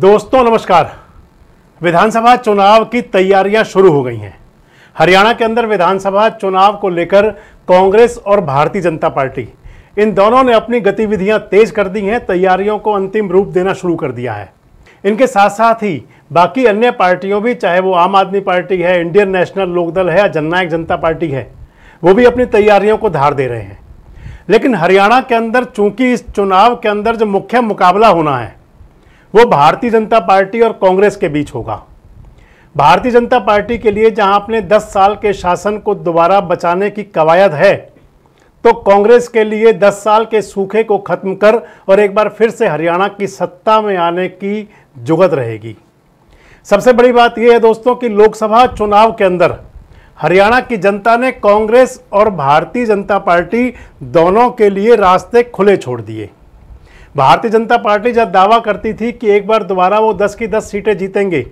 दोस्तों नमस्कार विधानसभा चुनाव की तैयारियां शुरू हो गई हैं हरियाणा के अंदर विधानसभा चुनाव को लेकर कांग्रेस और भारतीय जनता पार्टी इन दोनों ने अपनी गतिविधियां तेज कर दी हैं तैयारियों को अंतिम रूप देना शुरू कर दिया है इनके साथ साथ ही बाकी अन्य पार्टियों भी चाहे वो आम आदमी पार्टी है इंडियन नेशनल लोकदल है या जननायक जनता पार्टी है वो भी अपनी तैयारियों को धार दे रहे हैं लेकिन हरियाणा के अंदर चूंकि इस चुनाव के अंदर जो मुख्य मुकाबला होना है वो भारतीय जनता पार्टी और कांग्रेस के बीच होगा भारतीय जनता पार्टी के लिए जहां अपने 10 साल के शासन को दोबारा बचाने की कवायद है तो कांग्रेस के लिए 10 साल के सूखे को खत्म कर और एक बार फिर से हरियाणा की सत्ता में आने की जुगत रहेगी सबसे बड़ी बात यह है दोस्तों कि लोकसभा चुनाव के अंदर हरियाणा की जनता ने कांग्रेस और भारतीय जनता पार्टी दोनों के लिए रास्ते खुले छोड़ दिए भारतीय जनता पार्टी जब दावा करती थी कि एक बार दोबारा वो दस की दस सीटें जीतेंगे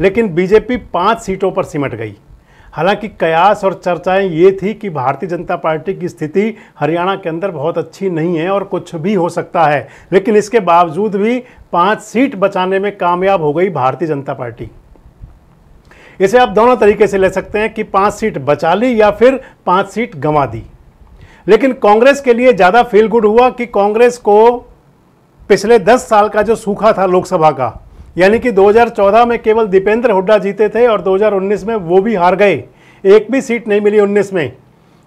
लेकिन बीजेपी पाँच सीटों पर सिमट गई हालांकि कयास और चर्चाएं ये थी कि भारतीय जनता पार्टी की स्थिति हरियाणा के अंदर बहुत अच्छी नहीं है और कुछ भी हो सकता है लेकिन इसके बावजूद भी पाँच सीट बचाने में कामयाब हो गई भारतीय जनता पार्टी इसे आप दोनों तरीके से ले सकते हैं कि पाँच सीट बचा ली या फिर पाँच सीट गंवा दी लेकिन कांग्रेस के लिए ज़्यादा फील गुड हुआ कि कांग्रेस को पिछले 10 साल का जो सूखा था लोकसभा का यानी कि 2014 में केवल दीपेंद्र हुड्डा जीते थे और 2019 में वो भी हार गए एक भी सीट नहीं मिली 19 में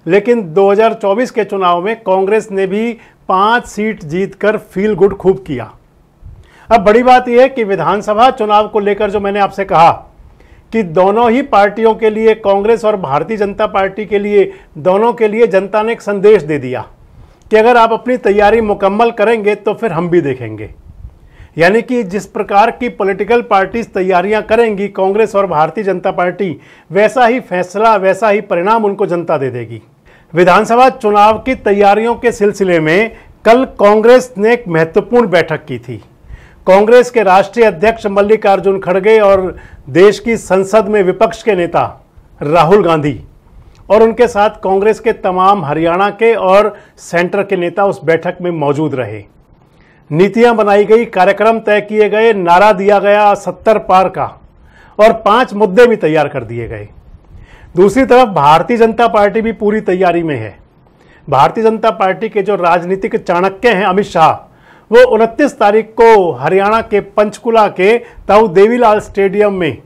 लेकिन 2024 के चुनाव में कांग्रेस ने भी पांच सीट जीतकर फील गुड खूब किया अब बड़ी बात यह है कि विधानसभा चुनाव को लेकर जो मैंने आपसे कहा कि दोनों ही पार्टियों के लिए कांग्रेस और भारतीय जनता पार्टी के लिए दोनों के लिए जनता ने एक संदेश दे दिया कि अगर आप अपनी तैयारी मुकम्मल करेंगे तो फिर हम भी देखेंगे यानी कि जिस प्रकार की पॉलिटिकल पार्टीज तैयारियां करेंगी कांग्रेस और भारतीय जनता पार्टी वैसा ही फैसला वैसा ही परिणाम उनको जनता दे देगी विधानसभा चुनाव की तैयारियों के सिलसिले में कल कांग्रेस ने एक महत्वपूर्ण बैठक की थी कांग्रेस के राष्ट्रीय अध्यक्ष मल्लिकार्जुन खड़गे और देश की संसद में विपक्ष के नेता राहुल गांधी और उनके साथ कांग्रेस के तमाम हरियाणा के और सेंटर के नेता उस बैठक में मौजूद रहे नीतियां बनाई गई कार्यक्रम तय किए गए नारा दिया गया सत्तर पार का और पांच मुद्दे भी तैयार कर दिए गए दूसरी तरफ भारतीय जनता पार्टी भी पूरी तैयारी में है भारतीय जनता पार्टी के जो राजनीतिक चाणक्य हैं अमित शाह वो उनतीस तारीख को हरियाणा के पंचकुला के ताऊ देवीलाल स्टेडियम में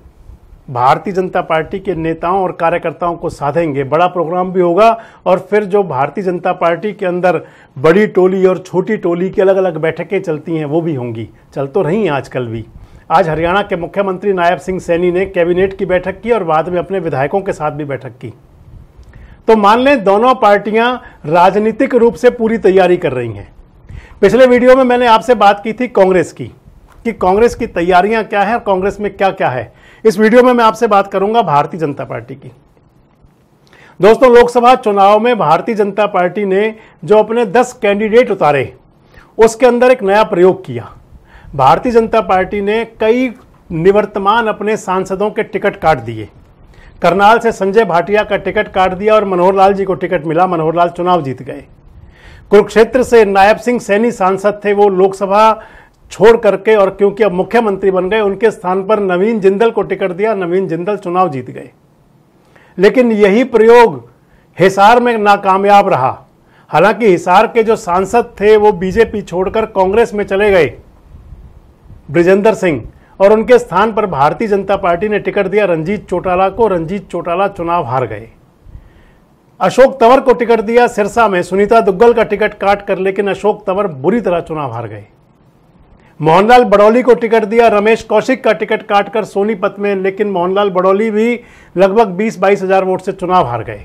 भारतीय जनता पार्टी के नेताओं और कार्यकर्ताओं को साधेंगे बड़ा प्रोग्राम भी होगा और फिर जो भारतीय जनता पार्टी के अंदर बड़ी टोली और छोटी टोली की अलग अलग बैठकें चलती हैं वो भी होंगी चल तो रही हैं आजकल भी आज हरियाणा के मुख्यमंत्री नायब सिंह सैनी ने कैबिनेट की बैठक की और बाद में अपने विधायकों के साथ भी बैठक की तो मान लें दोनों पार्टियां राजनीतिक रूप से पूरी तैयारी कर रही हैं पिछले वीडियो में मैंने आपसे बात की थी कांग्रेस की कि कांग्रेस की तैयारियां क्या है और कांग्रेस में क्या क्या है इस वीडियो में मैं आपसे बात करूंगा भारतीय जनता पार्टी की दोस्तों लोकसभा चुनाव में भारतीय जनता पार्टी ने जो अपने 10 कैंडिडेट उतारे उसके अंदर एक नया प्रयोग किया भारतीय जनता पार्टी ने कई निवर्तमान अपने सांसदों के टिकट काट दिए करनाल से संजय भाटिया का टिकट काट दिया और मनोहर लाल जी को टिकट मिला मनोहर लाल चुनाव जीत गए कुरुक्षेत्र से नायब सिंह सैनी सांसद थे वो लोकसभा छोड़ करके और क्योंकि अब मुख्यमंत्री बन गए उनके स्थान पर नवीन जिंदल को टिकट दिया नवीन जिंदल चुनाव जीत गए लेकिन यही प्रयोग हिसार में नाकामयाब रहा हालांकि हिसार के जो सांसद थे वो बीजेपी छोड़कर कांग्रेस में चले गए ब्रिजेंद्र सिंह और उनके स्थान पर भारतीय जनता पार्टी ने टिकट दिया रंजीत चौटाला को रंजीत चौटाला चुनाव हार गए अशोक तंवर को टिकट दिया सिरसा में सुनीता दुग्गल का टिकट काट कर लेकिन अशोक तंवर बुरी तरह चुनाव हार गए मोहनलाल बड़ौली को टिकट दिया रमेश कौशिक का टिकट काटकर सोनीपत में लेकिन मोहनलाल बड़ौली भी लगभग 20 बाईस हजार वोट से चुनाव हार गए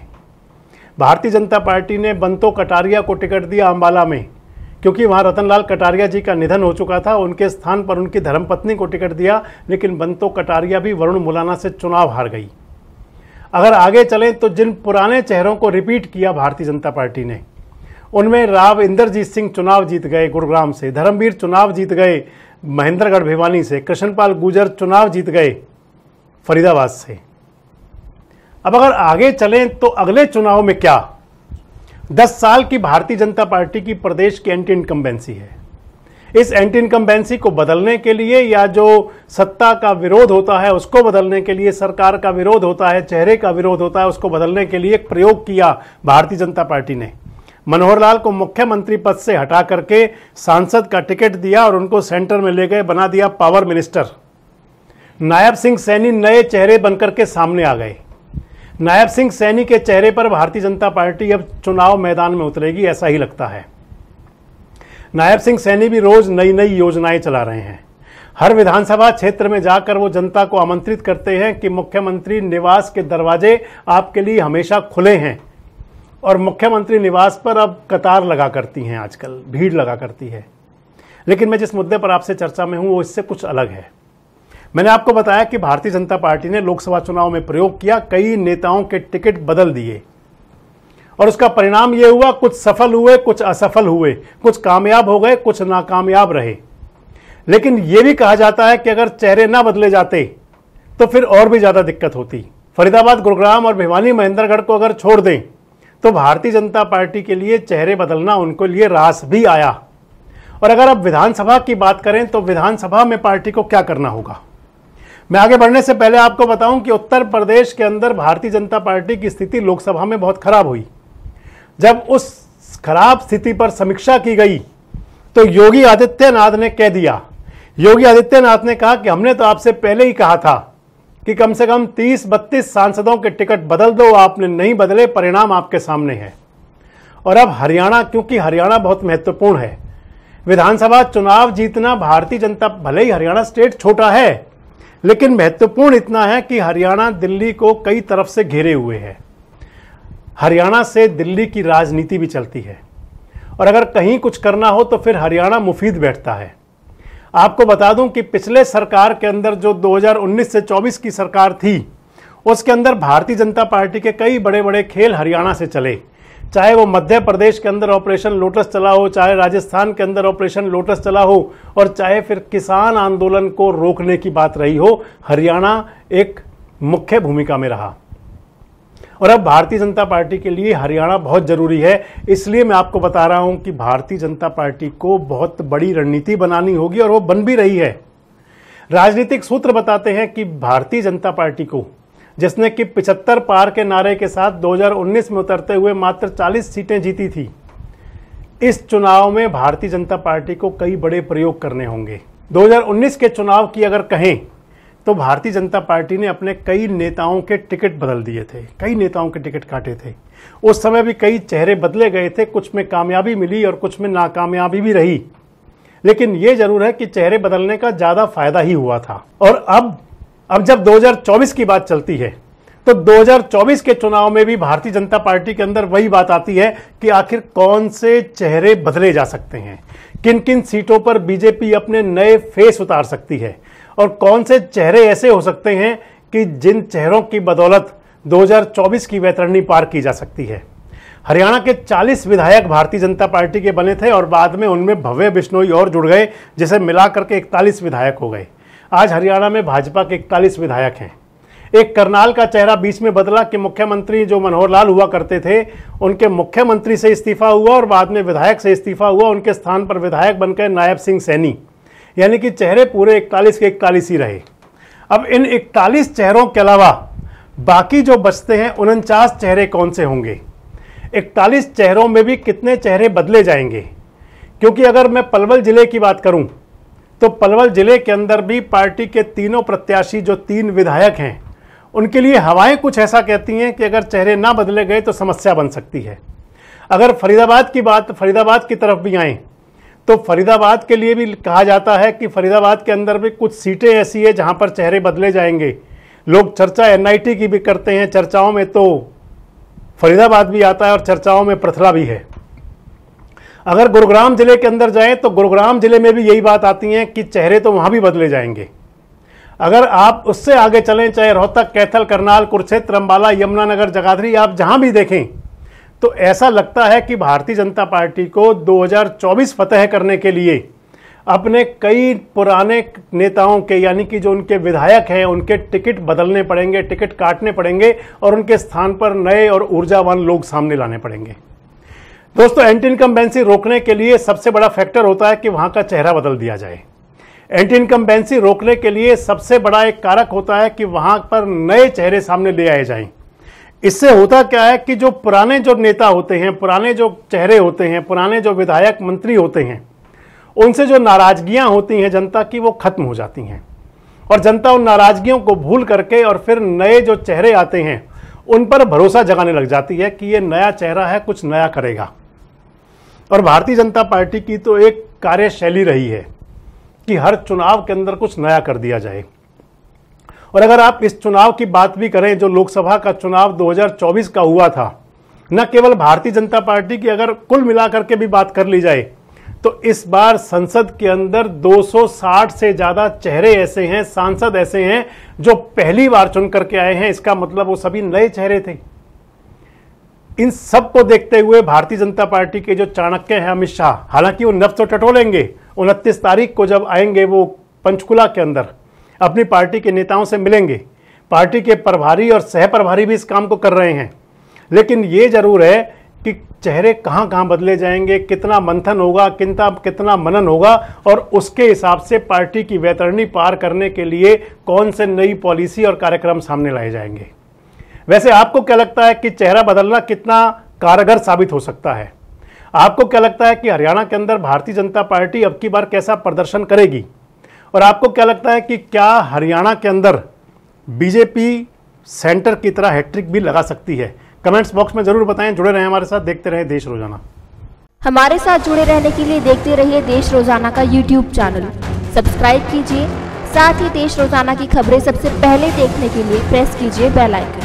भारतीय जनता पार्टी ने बंतो कटारिया को टिकट दिया अम्बाला में क्योंकि वहाँ रतनलाल कटारिया जी का निधन हो चुका था उनके स्थान पर उनकी धर्मपत्नी को टिकट दिया लेकिन बंतो कटारिया भी वरुण मुलाना से चुनाव हार गई अगर आगे चलें तो जिन पुराने चेहरों को रिपीट किया भारतीय जनता पार्टी ने उनमें राव इंद्रजीत सिंह चुनाव जीत गए गुरुग्राम से धर्मवीर चुनाव जीत गए महेंद्रगढ़ भिवानी से कृष्णपाल गुजर चुनाव जीत गए फरीदाबाद से अब अगर आगे चलें तो अगले चुनाव में क्या दस साल की भारतीय जनता पार्टी की प्रदेश की एंटी इनकम्बेंसी है इस एंटी इनकम्बेंसी को बदलने के लिए या जो सत्ता का विरोध होता है उसको बदलने के लिए सरकार का विरोध होता है चेहरे का विरोध होता है उसको बदलने के लिए एक प्रयोग किया भारतीय जनता पार्टी ने मनोहर लाल को मुख्यमंत्री पद से हटा करके सांसद का टिकट दिया और उनको सेंटर में ले गए बना दिया पावर मिनिस्टर नायब सिंह सैनी नए चेहरे बनकर के सामने आ गए नायब सिंह सैनी के चेहरे पर भारतीय जनता पार्टी अब चुनाव मैदान में उतरेगी ऐसा ही लगता है नायब सिंह सैनी भी रोज नई नई योजनाएं चला रहे हैं हर विधानसभा क्षेत्र में जाकर वो जनता को आमंत्रित करते हैं कि मुख्यमंत्री निवास के दरवाजे आपके लिए हमेशा खुले हैं और मुख्यमंत्री निवास पर अब कतार लगा करती हैं आजकल भीड़ लगा करती है लेकिन मैं जिस मुद्दे पर आपसे चर्चा में हूं वो इससे कुछ अलग है मैंने आपको बताया कि भारतीय जनता पार्टी ने लोकसभा चुनाव में प्रयोग किया कई नेताओं के टिकट बदल दिए और उसका परिणाम ये हुआ कुछ सफल हुए कुछ असफल हुए कुछ कामयाब हो गए कुछ नाकामयाब रहे लेकिन यह भी कहा जाता है कि अगर चेहरे ना बदले जाते तो फिर और भी ज़्यादा दिक्कत होती फरीदाबाद गुरुग्राम और भिवानी महेंद्रगढ़ को अगर छोड़ दें तो भारतीय जनता पार्टी के लिए चेहरे बदलना उनको लिए रास भी आया और अगर आप विधानसभा की बात करें तो विधानसभा में पार्टी को क्या करना होगा मैं आगे बढ़ने से पहले आपको बताऊं कि उत्तर प्रदेश के अंदर भारतीय जनता पार्टी की स्थिति लोकसभा में बहुत खराब हुई जब उस खराब स्थिति पर समीक्षा की गई तो योगी आदित्यनाथ ने कह दिया योगी आदित्यनाथ ने कहा कि हमने तो आपसे पहले ही कहा था कि कम से कम 30-32 सांसदों के टिकट बदल दो आपने नहीं बदले परिणाम आपके सामने है और अब हरियाणा क्योंकि हरियाणा बहुत महत्वपूर्ण है विधानसभा चुनाव जीतना भारतीय जनता भले ही हरियाणा स्टेट छोटा है लेकिन महत्वपूर्ण इतना है कि हरियाणा दिल्ली को कई तरफ से घेरे हुए है हरियाणा से दिल्ली की राजनीति भी चलती है और अगर कहीं कुछ करना हो तो फिर हरियाणा मुफीद बैठता है आपको बता दूं कि पिछले सरकार के अंदर जो 2019 से 24 की सरकार थी उसके अंदर भारतीय जनता पार्टी के कई बड़े बड़े खेल हरियाणा से चले चाहे वो मध्य प्रदेश के अंदर ऑपरेशन लोटस चला हो चाहे राजस्थान के अंदर ऑपरेशन लोटस चला हो और चाहे फिर किसान आंदोलन को रोकने की बात रही हो हरियाणा एक मुख्य भूमिका में रहा और अब भारतीय जनता पार्टी के लिए हरियाणा बहुत जरूरी है इसलिए मैं आपको बता रहा हूं कि भारतीय जनता पार्टी को बहुत बड़ी रणनीति बनानी होगी और वो बन भी रही है राजनीतिक सूत्र बताते हैं कि भारतीय जनता पार्टी को जिसने कि पिछहत्तर पार के नारे के साथ 2019 में उतरते हुए मात्र 40 सीटें जीती थी इस चुनाव में भारतीय जनता पार्टी को कई बड़े प्रयोग करने होंगे 2019 के चुनाव की अगर कहें तो भारतीय जनता पार्टी ने अपने कई नेताओं के टिकट बदल दिए थे कई नेताओं के टिकट काटे थे उस समय भी कई चेहरे बदले गए थे कुछ में कामयाबी मिली और कुछ में नाकामयाबी भी रही लेकिन ये जरूर है कि चेहरे बदलने का ज़्यादा फायदा ही हुआ था और अब अब जब 2024 की बात चलती है तो 2024 के चुनाव में भी भारतीय जनता पार्टी के अंदर वही बात आती है कि आखिर कौन से चेहरे बदले जा सकते हैं किन किन सीटों पर बीजेपी अपने नए फेस उतार सकती है और कौन से चेहरे ऐसे हो सकते हैं कि जिन चेहरों की बदौलत 2024 की वैतरणी पार की जा सकती है हरियाणा के 40 विधायक भारतीय जनता पार्टी के बने थे और बाद में उनमें भव्य बिश्नोई और जुड़ गए जिसे मिला करके इकतालीस विधायक हो गए आज हरियाणा में भाजपा के इकतालीस विधायक हैं एक करनाल का चेहरा बीच में बदला कि मुख्यमंत्री जो मनोहर लाल हुआ करते थे उनके मुख्यमंत्री से इस्तीफा हुआ और बाद में विधायक से इस्तीफा हुआ उनके स्थान पर विधायक बनकर नायब सिंह सैनी यानी कि चेहरे पूरे इकतालीस के इकतालीस ही रहे अब इन इकतालीस चेहरों के अलावा बाकी जो बचते हैं उनचास चेहरे कौन से होंगे इकतालीस चेहरों में भी कितने चेहरे बदले जाएंगे क्योंकि अगर मैं पलवल ज़िले की बात करूं तो पलवल ज़िले के अंदर भी पार्टी के तीनों प्रत्याशी जो तीन विधायक हैं उनके लिए हवाएं कुछ ऐसा कहती हैं कि अगर चेहरे ना बदले गए तो समस्या बन सकती है अगर फरीदाबाद की बात फरीदाबाद की तरफ भी आएँ तो फरीदाबाद के लिए भी कहा जाता है कि फरीदाबाद के अंदर भी कुछ सीटें ऐसी है जहां पर चेहरे बदले जाएंगे लोग चर्चा एनआईटी की भी करते हैं चर्चाओं में तो फरीदाबाद भी आता है और चर्चाओं में प्रथला भी है अगर गुरुग्राम जिले के अंदर जाएं तो गुरुग्राम जिले में भी यही बात आती है कि चेहरे तो वहाँ भी बदले जाएंगे अगर आप उससे आगे चलें चाहे रोहतक कैथल करनाल कुरुक्षेत्र अम्बाला यमुनानगर जगाधरी आप जहाँ भी देखें तो ऐसा लगता है कि भारतीय जनता पार्टी को 2024 फतेह करने के लिए अपने कई पुराने नेताओं के यानी कि जो उनके विधायक हैं उनके टिकट बदलने पड़ेंगे टिकट काटने पड़ेंगे और उनके स्थान पर नए और ऊर्जावान लोग सामने लाने पड़ेंगे दोस्तों एंटी इनकम्बेंसी रोकने के लिए सबसे बड़ा फैक्टर होता है कि वहां का चेहरा बदल दिया जाए एंटी इनकम्बेंसी रोकने के लिए सबसे बड़ा एक कारक होता है कि वहां पर नए चेहरे सामने ले आए जाएं इससे होता क्या है कि जो पुराने जो नेता होते हैं पुराने जो चेहरे होते हैं पुराने जो विधायक मंत्री होते हैं उनसे जो नाराजगियां होती हैं जनता की वो खत्म हो जाती हैं और जनता उन नाराज़गियों को भूल करके और फिर नए जो चेहरे आते हैं उन पर भरोसा जगाने लग जाती है कि ये नया चेहरा है कुछ नया करेगा और भारतीय जनता पार्टी की तो एक कार्यशैली रही है कि हर चुनाव के अंदर कुछ नया कर दिया जाए और अगर आप इस चुनाव की बात भी करें जो लोकसभा का चुनाव 2024 का हुआ था न केवल भारतीय जनता पार्टी की अगर कुल मिलाकर के भी बात कर ली जाए तो इस बार संसद के अंदर 260 से ज्यादा चेहरे ऐसे हैं सांसद ऐसे हैं जो पहली बार चुन करके आए हैं इसका मतलब वो सभी नए चेहरे थे इन सब को देखते हुए भारतीय जनता पार्टी के जो चाणक्य हैं अमित शाह हालांकि वो नफ्स तो टटोलेंगे उनतीस तारीख को जब आएंगे वो पंचकुला के अंदर अपनी पार्टी के नेताओं से मिलेंगे पार्टी के प्रभारी और सह प्रभारी भी इस काम को कर रहे हैं लेकिन ये जरूर है कि चेहरे कहाँ कहाँ बदले जाएंगे कितना मंथन होगा कितना कितना मनन होगा और उसके हिसाब से पार्टी की वैतरणी पार करने के लिए कौन से नई पॉलिसी और कार्यक्रम सामने लाए जाएंगे वैसे आपको क्या लगता है कि चेहरा बदलना कितना कारगर साबित हो सकता है आपको क्या लगता है कि हरियाणा के अंदर भारतीय जनता पार्टी अब की बार कैसा प्रदर्शन करेगी और आपको क्या लगता है कि क्या हरियाणा के अंदर बीजेपी सेंटर की तरह हैट्रिक भी लगा सकती है कमेंट्स बॉक्स में जरूर बताएं जुड़े रहें हमारे साथ देखते रहें देश रोजाना हमारे साथ जुड़े रहने के लिए देखते रहिए देश रोजाना का यूट्यूब चैनल सब्सक्राइब कीजिए साथ ही देश रोजाना की खबरें सबसे पहले देखने के लिए प्रेस कीजिए बेलाइक